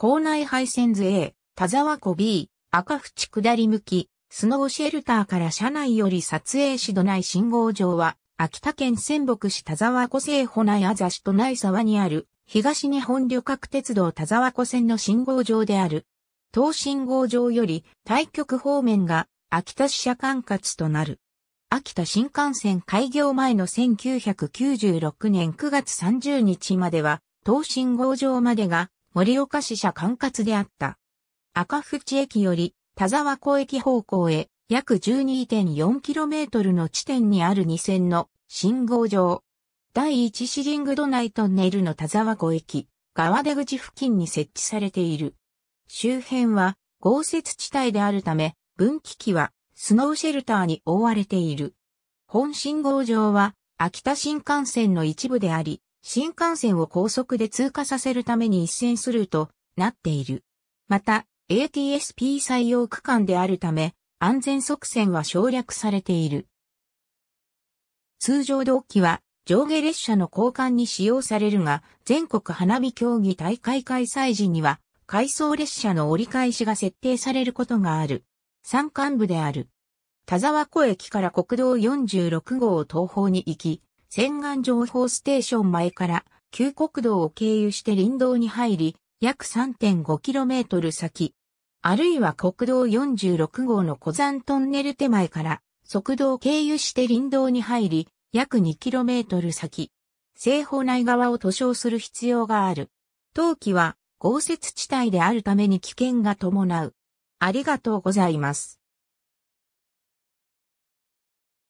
校内配線図 A、田沢湖 B、赤淵下り向き、スノーシェルターから車内より撮影し土内信号場は、秋田県仙北市田沢湖西保内あざしと内沢にある、東日本旅客鉄道田沢湖線の信号場である。当信号場より対局方面が秋田支社管轄となる。秋田新幹線開業前の1996年9月30日までは、東信号場までが盛岡支社管轄であった。赤淵駅より田沢湖駅方向へ約 12.4km の地点にある2線の信号場。第1シリングドナイトンネルの田沢湖駅、川出口付近に設置されている。周辺は豪雪地帯であるため、分岐器はスノーシェルターに覆われている。本信号場は秋田新幹線の一部であり、新幹線を高速で通過させるために一線スルーとなっている。また、ATSP 採用区間であるため、安全側線は省略されている。通常同期は上下列車の交換に使用されるが、全国花火競技大会開催時には、回送列車の折り返しが設定されることがある。山間部である。田沢湖駅から国道46号を東方に行き、洗顔情報ステーション前から旧国道を経由して林道に入り、約 3.5km 先。あるいは国道46号の小山トンネル手前から速道を経由して林道に入り、約 2km 先。西方内側を塗装する必要がある。冬季は豪雪地帯であるために危険が伴う。ありがとうございます。